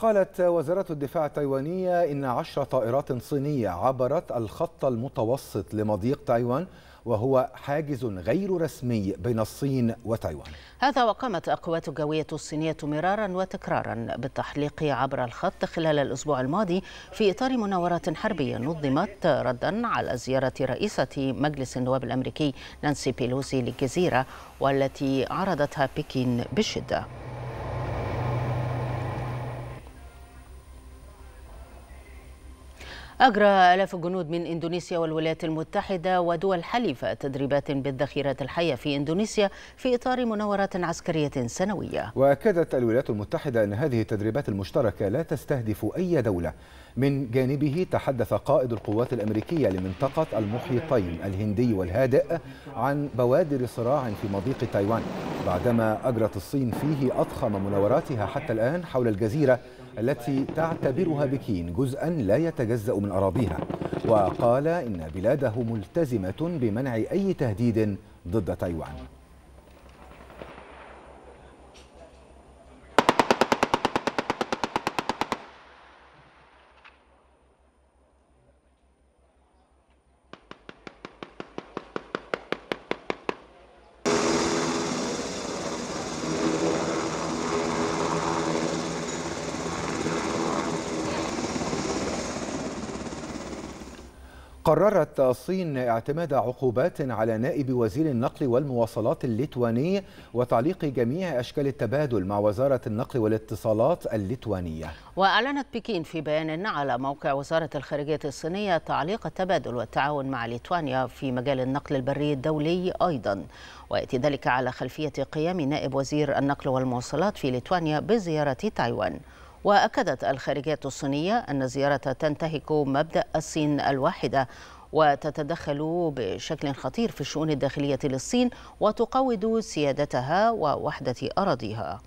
قالت وزارة الدفاع التايوانية إن عشر طائرات صينية عبرت الخط المتوسط لمضيق تايوان وهو حاجز غير رسمي بين الصين وتايوان هذا وقامت القوات الجوية الصينية مرارا وتكرارا بالتحليق عبر الخط خلال الأسبوع الماضي في إطار مناورات حربية نظمت ردا على زيارة رئيسة مجلس النواب الأمريكي نانسي بيلوسي للجزيرة والتي عرضتها بكين بشدة أجرى آلاف الجنود من إندونيسيا والولايات المتحدة ودول حليفة تدريبات بالذخيرات الحية في إندونيسيا في إطار مناورات عسكرية سنوية وأكدت الولايات المتحدة أن هذه التدريبات المشتركة لا تستهدف أي دولة من جانبه تحدث قائد القوات الأمريكية لمنطقة المحيطين الهندي والهادئ عن بوادر صراع في مضيق تايوان بعدما أجرت الصين فيه أضخم مناوراتها حتى الآن حول الجزيرة التي تعتبرها بكين جزءا لا يتجزأ من من أراضيها وقال إن بلاده ملتزمة بمنع أي تهديد ضد تايوان قررت الصين اعتماد عقوبات على نائب وزير النقل والمواصلات الليتواني وتعليق جميع أشكال التبادل مع وزارة النقل والاتصالات الليتوانية وأعلنت بكين في بيان على موقع وزارة الخارجية الصينية تعليق التبادل والتعاون مع ليتوانيا في مجال النقل البري الدولي أيضا ويأتي ذلك على خلفية قيام نائب وزير النقل والمواصلات في ليتوانيا بزيارة تايوان وأكدت الخارجية الصينية أن الزيارة تنتهك مبدأ الصين الواحدة وتتدخل بشكل خطير في الشؤون الداخلية للصين وتقوض سيادتها ووحدة أراضيها